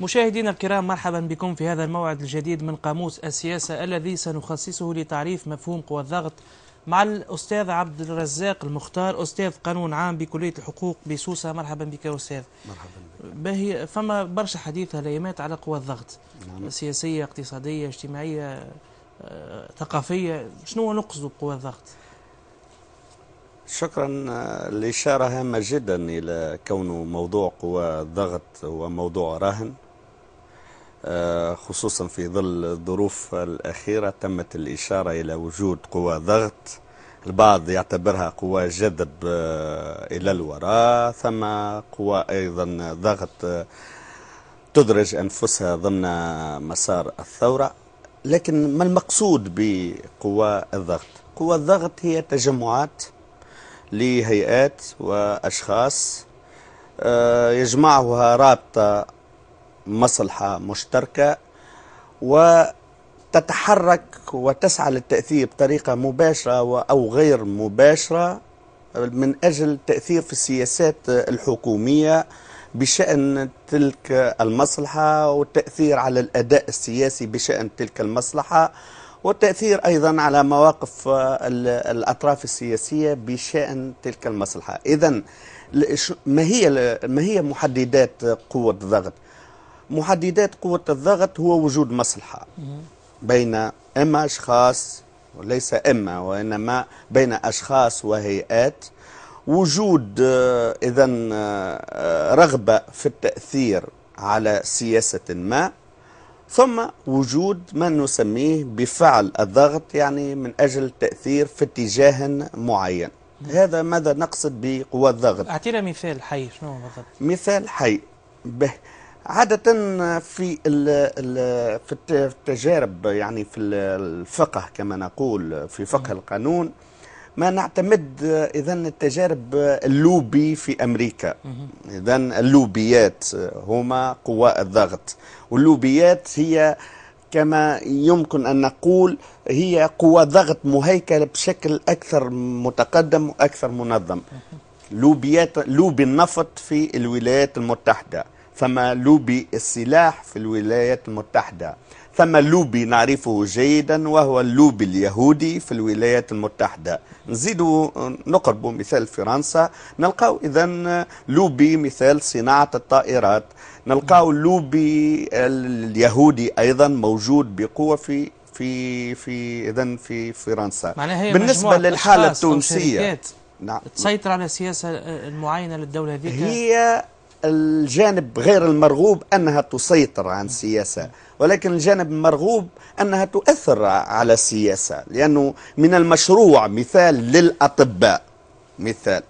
مشاهدينا الكرام مرحبا بكم في هذا الموعد الجديد من قاموس السياسة الذي سنخصصه لتعريف مفهوم قوى الضغط مع الأستاذ عبد الرزاق المختار أستاذ قانون عام بكلية الحقوق بسوسة مرحبا بك يا أستاذ مرحبا بك باهي فما برشا حديث الأيامات على قوى الضغط نعم. سياسية اقتصادية اجتماعية آه، ثقافية شنو نقصد بقوى الضغط؟ شكرا آه، الإشارة هامة جدا إلى كونه موضوع قوى الضغط هو موضوع راهن آه، خصوصا في ظل الظروف الأخيرة تمت الإشارة إلى وجود قوى ضغط البعض يعتبرها قوى جذب آه، إلى الوراء ثم قوى أيضا ضغط آه، تدرج أنفسها ضمن مسار الثورة لكن ما المقصود بقوى الضغط قوى الضغط هي تجمعات لهيئات وأشخاص يجمعها رابطة مصلحة مشتركة وتتحرك وتسعى للتأثير بطريقة مباشرة أو غير مباشرة من أجل التأثير في السياسات الحكومية بشأن تلك المصلحة والتأثير على الأداء السياسي بشأن تلك المصلحة والتأثير أيضا على مواقف الأطراف السياسية بشأن تلك المصلحة إذا ما هي ما هي محددات قوة الضغط؟ محددات قوة الضغط هو وجود مصلحة بين إما أشخاص وليس إما وإنما بين أشخاص وهيئات وجود آه، إذا آه، رغبة في التأثير على سياسة ما ثم وجود ما نسميه بفعل الضغط يعني من أجل التأثير في اتجاه معين هذا ماذا نقصد بقوى الضغط أعطينا مثال حي شنو بالضبط مثال حي به عادة في في التجارب يعني في الفقه كما نقول في فقه القانون ما نعتمد اذا التجارب اللوبي في امريكا اذا اللوبيات هما قواء الضغط واللوبيات هي كما يمكن ان نقول هي قوى ضغط مهيكله بشكل اكثر متقدم واكثر منظم لوبيات لوبي النفط في الولايات المتحده ثم لوبي السلاح في الولايات المتحدة ثم لوبي نعرفه جيدا وهو اللوبي اليهودي في الولايات المتحدة نزيد نقرب مثال فرنسا نلقاو إذا لوبي مثال صناعة الطائرات نلقاو اللوبي اليهودي أيضا موجود بقوة في في في اذا في فرنسا بالنسبه للحاله التونسيه نعم تسيطر على السياسه المعينه للدوله هذيك هي الجانب غير المرغوب أنها تسيطر عن السياسة ولكن الجانب المرغوب أنها تؤثر على السياسة لأنه من المشروع مثال للأطباء مثال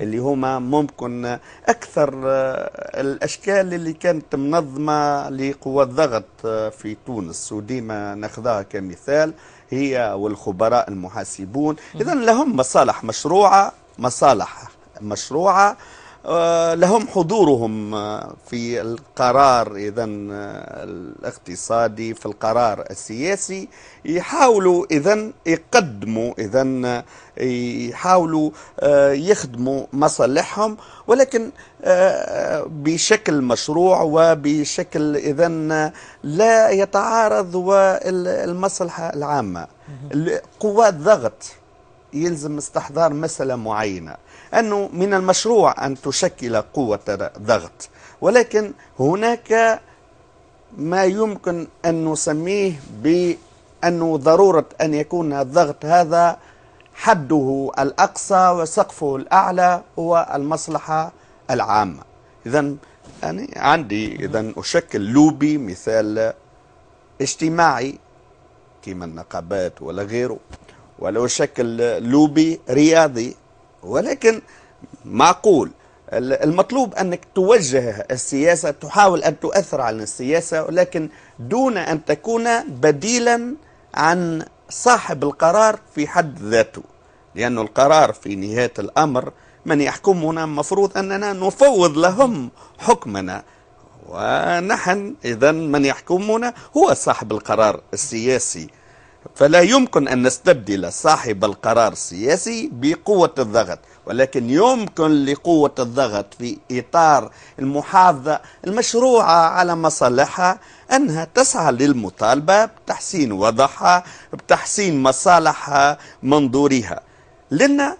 اللي هما ممكن أكثر آه، الأشكال اللي كانت منظمة لقوى الضغط آه، في تونس وديما ناخذها كمثال هي والخبراء المحاسبون إذا لهم مصالح مشروعة مصالح مشروعة آه، لهم حضورهم آه، في القرار اذا آه، الاقتصادي في القرار السياسي يحاولوا اذا يقدموا اذا يحاولوا يخدموا مصالحهم ولكن بشكل مشروع وبشكل اذا لا يتعارض والمصلحه العامه قوات ضغط يلزم استحضار مساله معينه أنه من المشروع أن تشكل قوة ضغط ولكن هناك ما يمكن أن نسميه بأنه ضرورة أن يكون الضغط هذا حده الأقصى وسقفه الأعلى هو المصلحة العامة إذا يعني عندي إذا أشكل لوبي مثال اجتماعي كما النقابات ولا غيره ولا أشكل لوبي رياضي ولكن معقول المطلوب أنك توجه السياسة تحاول أن تؤثر على السياسة ولكن دون أن تكون بديلا عن صاحب القرار في حد ذاته لأن القرار في نهاية الأمر من يحكمنا مفروض أننا نفوض لهم حكمنا ونحن إذا من يحكمنا هو صاحب القرار السياسي فلا يمكن أن نستبدل صاحب القرار السياسي بقوة الضغط ولكن يمكن لقوة الضغط في إطار المحافظة المشروعة على مصالحها أنها تسعى للمطالبة بتحسين وضعها بتحسين مصالح منظورها لنا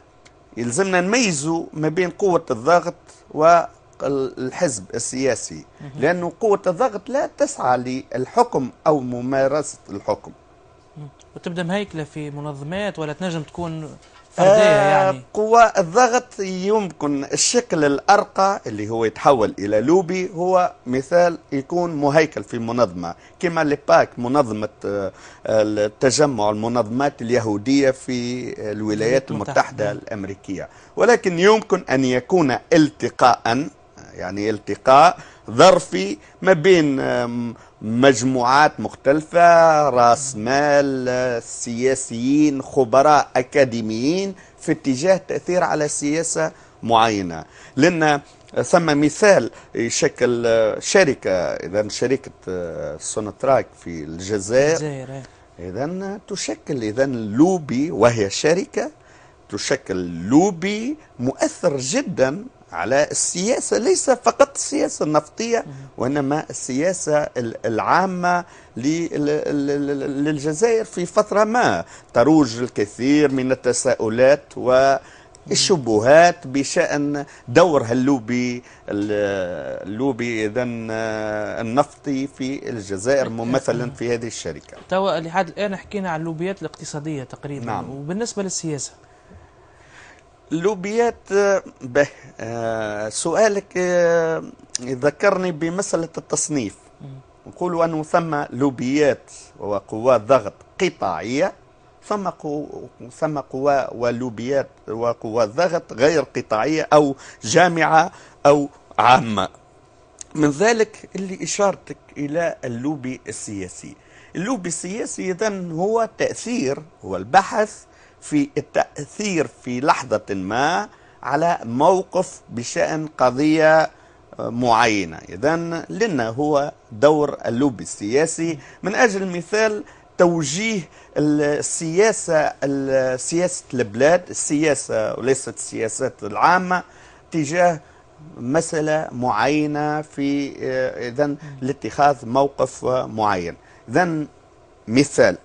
يلزمنا نميزوا ما بين قوة الضغط و الحزب السياسي لأن قوة الضغط لا تسعى للحكم أو ممارسة الحكم وتبدا مهيكله في منظمات ولا تنجم تكون فرديه آه، يعني قوى الضغط يمكن الشكل الارقى اللي هو يتحول الى لوبي هو مثال يكون مهيكل في منظمه كما لباك منظمه آه، التجمع المنظمات اليهوديه في الولايات المتحده الامريكيه ولكن يمكن ان يكون التقاء يعني التقاء ظرفي ما بين مجموعات مختلفة راس مال سياسيين خبراء أكاديميين في اتجاه تأثير على سياسة معينة لأن ثم مثال يشكل شركة إذا شركة سونتراك في الجزائر إيه. إذا تشكل إذا لوبي وهي شركة تشكل لوبي مؤثر جدا على السياسة ليس فقط السياسة النفطية وإنما السياسة العامة للجزائر في فترة ما تروج الكثير من التساؤلات و الشبهات بشأن دور هاللوبي اللوبي اذا النفطي في الجزائر ممثلا في هذه الشركه. توا لحد الان حكينا عن اللوبيات الاقتصاديه تقريبا نعم. وبالنسبه للسياسه لوبيات آه، به آه، سؤالك آه، ذكرني بمسألة التصنيف نقول أنه ثم لوبيات وقوى ضغط قطاعية ثم قو... ثم قوى ولوبيات وقوى ضغط غير قطاعية أو جامعة أو عامة من ذلك اللي إشارتك إلى اللوبي السياسي اللوبي السياسي إذن هو تأثير هو البحث في التأثير في لحظة ما على موقف بشأن قضية معينة إذا لنا هو دور اللوبي السياسي من أجل مثال توجيه السياسة سياسة البلاد السياسة وليست السياسات العامة تجاه مسألة معينة في إذا لاتخاذ موقف معين إذا مثال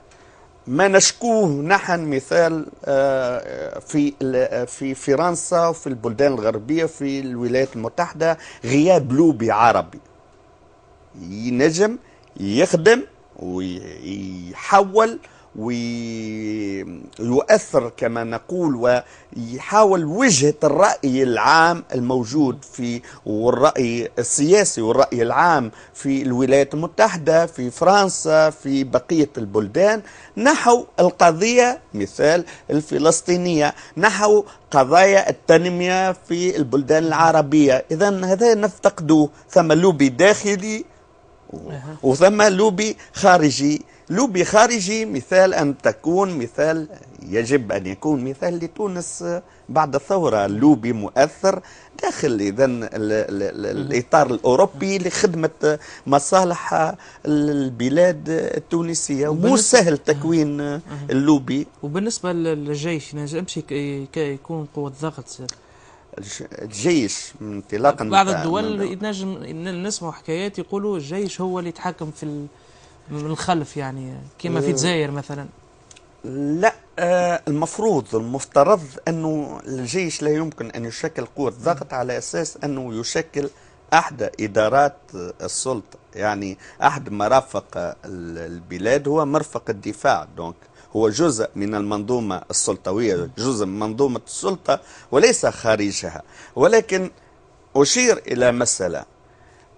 ما نشكوه نحن مثال آه، آه، في آه، في فرنسا وفي البلدان الغربيه في الولايات المتحده غياب لوبي عربي ينجم يخدم ويحول ويؤثر كما نقول ويحاول وجهة الرأي العام الموجود في والرأي السياسي والرأي العام في الولايات المتحدة في فرنسا في بقية البلدان نحو القضية مثال الفلسطينية نحو قضايا التنمية في البلدان العربية إذا هذا نفتقده ثم لوبي داخلي وثم لوبي خارجي لوبي خارجي مثال أن تكون مثال يجب أن يكون مثال لتونس بعد الثورة لوبي مؤثر داخل إذا الإطار الأوروبي لخدمة مصالح البلاد التونسية مو سهل تكوين اللوبي وبالنسبة للجيش نجمش يكون قوة ضغط الجيش انطلاقا بعض الدول نجم نسمع حكايات يقولوا الجيش هو اللي يتحكم في من الخلف يعني كما في تزاير آه. مثلا لا آه، المفروض المفترض أنه الجيش لا يمكن أن يشكل قوة ضغط على أساس أنه يشكل أحد إدارات السلطة يعني أحد مرافق البلاد هو مرفق الدفاع دونك هو جزء من المنظومة السلطوية جزء من منظومة السلطة وليس خارجها ولكن أشير إلى مسألة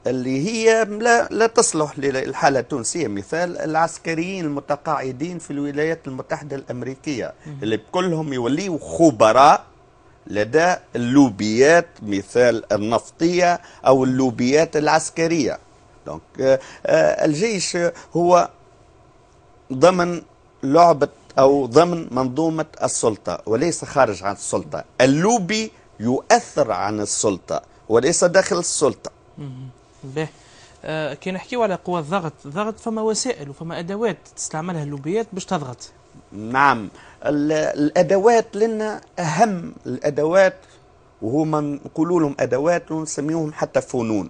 اللي هي لا, لا تصلح للحالة التونسية مثال العسكريين المتقاعدين في الولايات المتحدة الأمريكية اللي كلهم يوليوا خبراء لدى اللوبيات مثال النفطية أو اللوبيات العسكرية دونك آه، آه، الجيش هو ضمن لعبة أو ضمن منظومة السلطة وليس خارج عن السلطة اللوبي يؤثر عن السلطة وليس داخل السلطة به آه، كي نحكيو على قوى الضغط الضغط فما وسائل وفما ادوات تستعملها اللوبيات باش تضغط نعم الادوات لنا اهم الادوات وهما نقولوا لهم ادوات ونسميوهم حتى فنون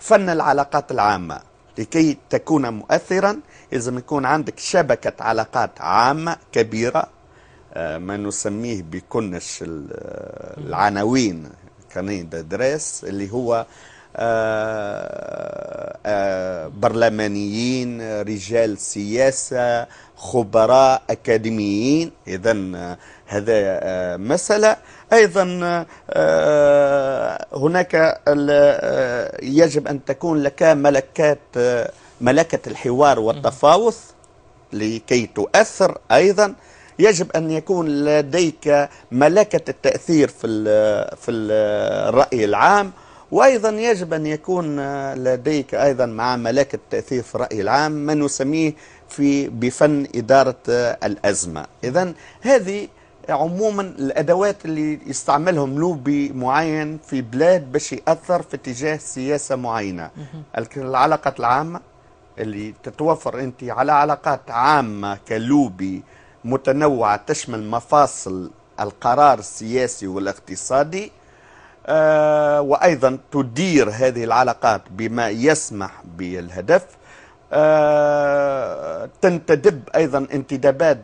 فن العلاقات العامه لكي تكون مؤثرا لازم يكون عندك شبكه علاقات عامه كبيره آه، ما نسميه بكنش آه، العناوين كنين دريس اللي هو آه، آه، برلمانيين رجال سياسة خبراء أكاديميين إذا آه، هذا مسألة أيضا هناك يجب أن تكون لك ملكات ملكة الحوار والتفاوض لكي تؤثر أيضا يجب أن يكون لديك ملكة التأثير في في الرأي العام وأيضا يجب أن يكون آه، لديك أيضا مع ملكة التأثير في الرأي العام ما نسميه في بفن إدارة آه، الأزمة إذا هذه عموما الأدوات اللي يستعملهم لوبي معين في بلاد باش يأثر في اتجاه سياسة معينة العلاقة العامة اللي تتوفر أنت على علاقات عامة كلوبي متنوعة تشمل مفاصل القرار السياسي والاقتصادي آه، وأيضا تدير هذه العلاقات بما يسمح بالهدف آه، تنتدب أيضا انتدابات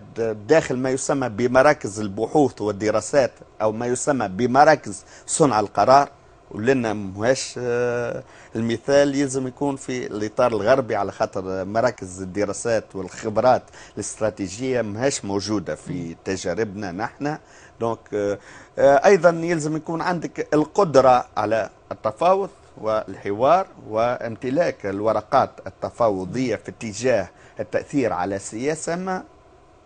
داخل ما يسمى بمراكز البحوث والدراسات أو ما يسمى بمراكز صنع القرار ولنا مهاش آه، المثال يلزم يكون في الاطار الغربي على خاطر مراكز الدراسات والخبرات الاستراتيجيه مهاش موجوده في تجاربنا نحن دونك euh, euh, ايضا يلزم يكون عندك القدره على التفاوض والحوار وامتلاك الورقات التفاوضيه في اتجاه التاثير على السياسه ما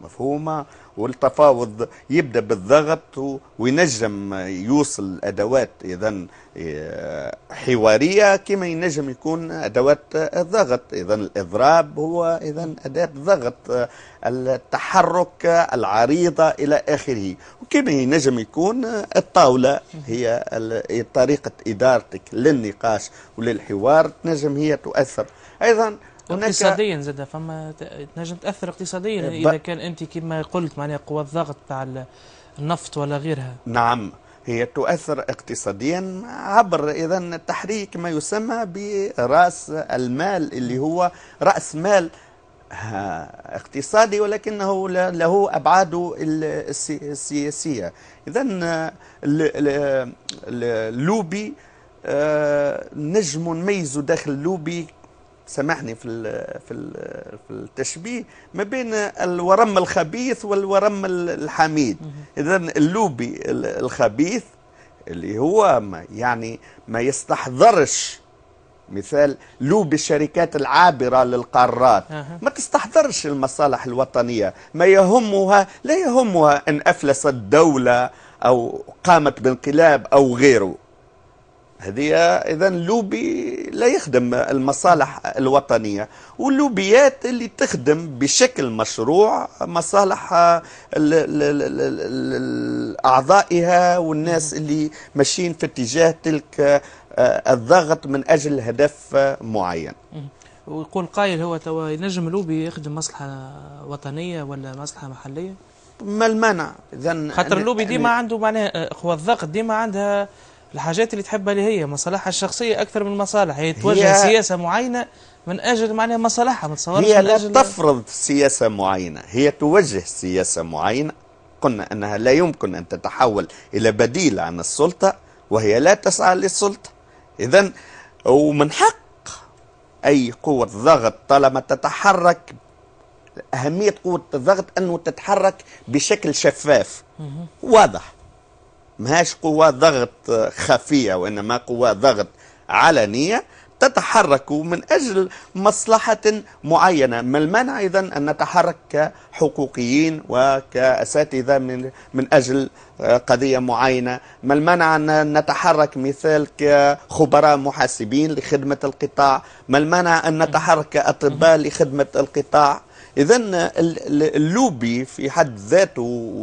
مفهومة والتفاوض يبدأ بالضغط وينجم يوصل أدوات إذا آه، حوارية كما ينجم يكون أدوات الضغط إذا الإضراب هو إذا أداة ضغط آه، التحرك آه، العريضة إلى آخره وكما ينجم يكون الطاولة هي طريقة إدارتك للنقاش وللحوار تنجم هي تؤثر أيضا هناك اقتصاديا زاد فما تنجم تاثر اقتصاديا ب... اذا كان انت كما قلت معناها قوى الضغط تاع النفط ولا غيرها نعم هي تؤثر اقتصاديا عبر اذا تحريك ما يسمى براس المال اللي هو راس مال آه، اقتصادي ولكنه له ابعاده السياسيه اذا اللوبي آه، نجم نميزه داخل اللوبي سامحني في في في التشبيه ما بين الورم الخبيث والورم الحميد اذا اللوبي الخبيث اللي هو ما يعني ما يستحضرش مثال لوبي الشركات العابرة للقارات ما تستحضرش المصالح الوطنية ما يهمها لا يهمها أن أفلست دولة أو قامت بانقلاب أو غيره هذه اذا اللوبي لا يخدم المصالح الوطنيه واللوبيات اللي تخدم بشكل مشروع مصالح اعضائها والناس اللي ماشيين في اتجاه تلك آه، الضغط من اجل هدف معين ويقول قائل هو توا نجم لوبي يخدم مصلحه وطنيه ولا مصلحه محليه ما المانع اذا خاطر اللوبي ديما عنده معناها قوى آه، الضغط ديما عندها الحاجات اللي تحبها اللي هي مصالحها الشخصيه اكثر من مصالح هي توجه سياسه معينه من اجل معناها مصالحها ما تصورش هي لا تفرض سياسه معينه هي توجه سياسه معينه قلنا انها لا يمكن ان تتحول الى بديل عن السلطه وهي لا تسعى للسلطه اذا ومن حق اي قوه ضغط طالما تتحرك اهميه قوه الضغط انه تتحرك بشكل شفاف واضح ماهاش قوى ضغط خفية وإنما قوى ضغط علنية تتحرك من أجل مصلحة معينة ما المانع إذا أن نتحرك كحقوقيين وكأساتذة من, من أجل قضية معينة ما المانع أن نتحرك مثال كخبراء محاسبين لخدمة القطاع ما المانع أن نتحرك كأطباء لخدمة القطاع إذا اللوبي في حد ذاته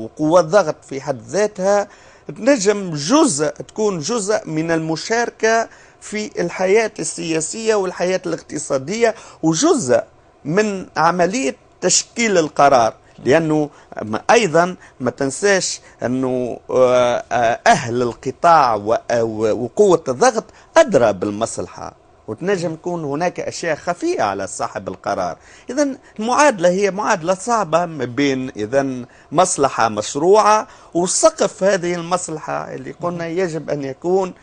وقوى الضغط في حد ذاتها تنجم جزء تكون جزء من المشاركة في الحياة السياسية والحياة الاقتصادية وجزء من عملية تشكيل القرار لأنه أيضا ما تنساش أنه آه، آه، أهل القطاع آه، وقوة الضغط أدرى بالمصلحة وتنجم يكون هناك أشياء خفية على صاحب القرار إذا المعادلة هي معادلة صعبة بين إذا مصلحة مشروعة وسقف هذه المصلحة اللي قلنا يجب أن يكون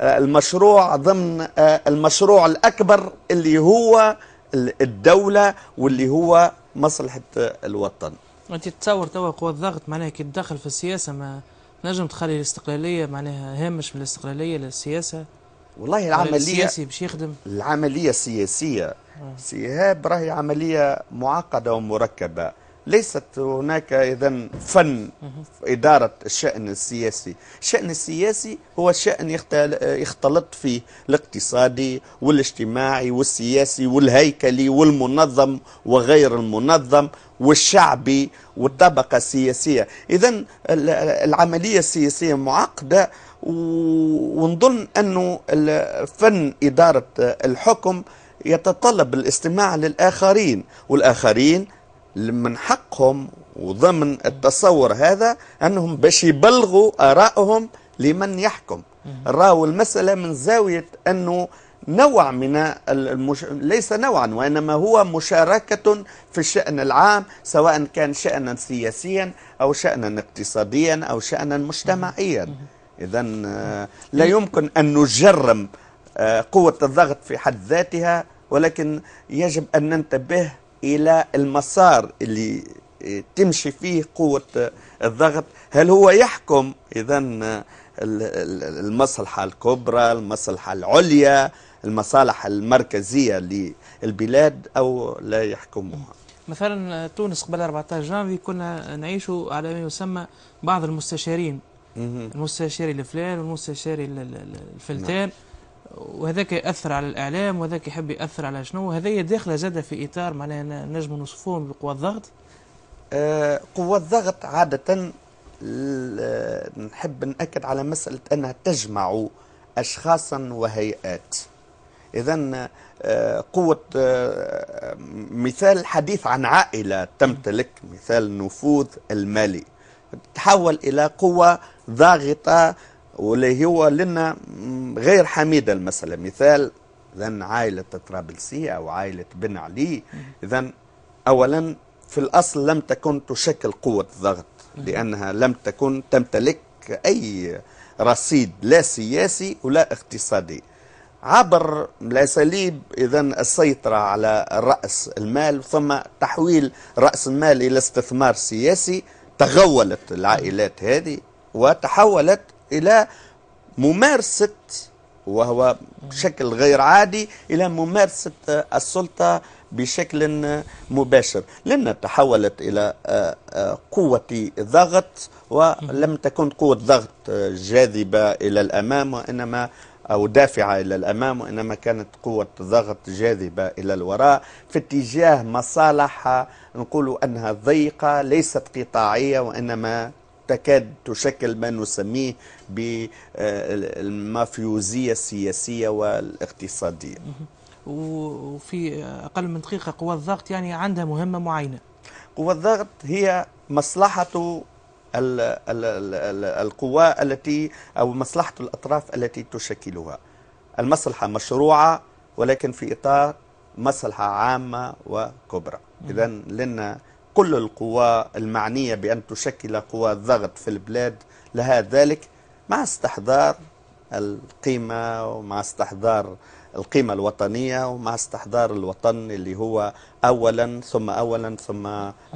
المشروع ضمن آه، المشروع الأكبر اللي هو الدولة واللي هو مصلحة الوطن أنت تتصور توا قوى الضغط معناها كي تدخل في السياسة ما نجم تخلي الاستقلالية معناها هامش من الاستقلالية للسياسة والله العمليه السياسي باش يخدم العمليه السياسيه آه. سيهاب راهي عمليه معقده ومركبه ليست هناك اذا فن في اداره الشان السياسي، الشان السياسي هو شان يختلط فيه الاقتصادي والاجتماعي والسياسي والهيكلي والمنظم وغير المنظم والشعبي والطبقه السياسيه، اذا العمليه السياسيه معقده ونظن أنه فن إدارة الحكم يتطلب الاستماع للآخرين والآخرين من حقهم وضمن التصور هذا أنهم باش يبلغوا آرائهم لمن يحكم راوا المسألة من زاوية أنه نوع من المش... ليس نوعا وإنما هو مشاركة في الشأن العام سواء كان شأنا سياسيا أو شأنا اقتصاديا أو شأنا مجتمعيا إذا آه، لا يمكن أن نجرم آه، قوة الضغط في حد ذاتها ولكن يجب أن ننتبه إلى المسار اللي آه، تمشي فيه قوة الضغط هل هو يحكم إذا المصلحة الكبرى المصلحة العليا المصالح المركزية للبلاد أو لا يحكمها مثلا تونس قبل 14 جانفي كنا نعيش على ما يسمى بعض المستشارين المستشاري لفلان والمستشاري الفلتان نعم. وهذاك ياثر على الاعلام وهذاك يحب ياثر على شنو هذه داخله زاده في اطار معناها نجم نوصفوهم بقوى الضغط آه، قوى الضغط عاده نحب ناكد على مساله انها تجمع اشخاصا وهيئات اذا آه، قوه آه، مثال حديث عن عائله تمتلك مثال نفوذ المالي تحول إلى قوة ضاغطة واللي هو لنا غير حميدة المسألة مثال إذا عائلة طرابلسية أو عائلة بن علي إذا أولا في الأصل لم تكن تشكل قوة ضغط لأنها لم تكن تمتلك أي رصيد لا سياسي ولا اقتصادي عبر الأساليب إذا السيطرة على رأس المال ثم تحويل رأس المال إلى استثمار سياسي تغولت العائلات هذه وتحولت إلى ممارسة وهو بشكل غير عادي إلى ممارسة السلطة بشكل مباشر لأن تحولت إلى آه، آه، قوة ضغط ولم تكن قوة ضغط جاذبة إلى الأمام وإنما أو دافعة إلى الأمام وإنما كانت قوة ضغط جاذبة إلى الوراء في اتجاه مصالح نقول أنها ضيقة ليست قطاعية وإنما تكاد تشكل ما نسميه بالمافيوزية السياسية والاقتصادية وفي أقل من دقيقة قوى الضغط يعني عندها مهمة معينة قوى الضغط هي مصلحة القوى التي أو مصلحة الأطراف التي تشكلها المصلحة مشروعة ولكن في إطار مصلحة عامة وكبرى إذا لنا كل القوى المعنية بأن تشكل قوى الضغط في البلاد لها ذلك مع استحضار القيمة ومع استحضار القيمة الوطنية ومع استحضار الوطن اللي هو أولا ثم أولا ثم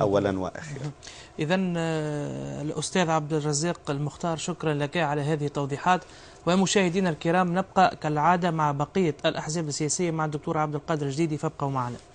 أولا وأخيرا إذا آه، الأستاذ عبد الرزاق المختار شكرا لك على هذه التوضيحات ومشاهدينا الكرام نبقى كالعادة مع بقية الأحزاب السياسية مع الدكتور عبد القادر الجديدي فابقوا معنا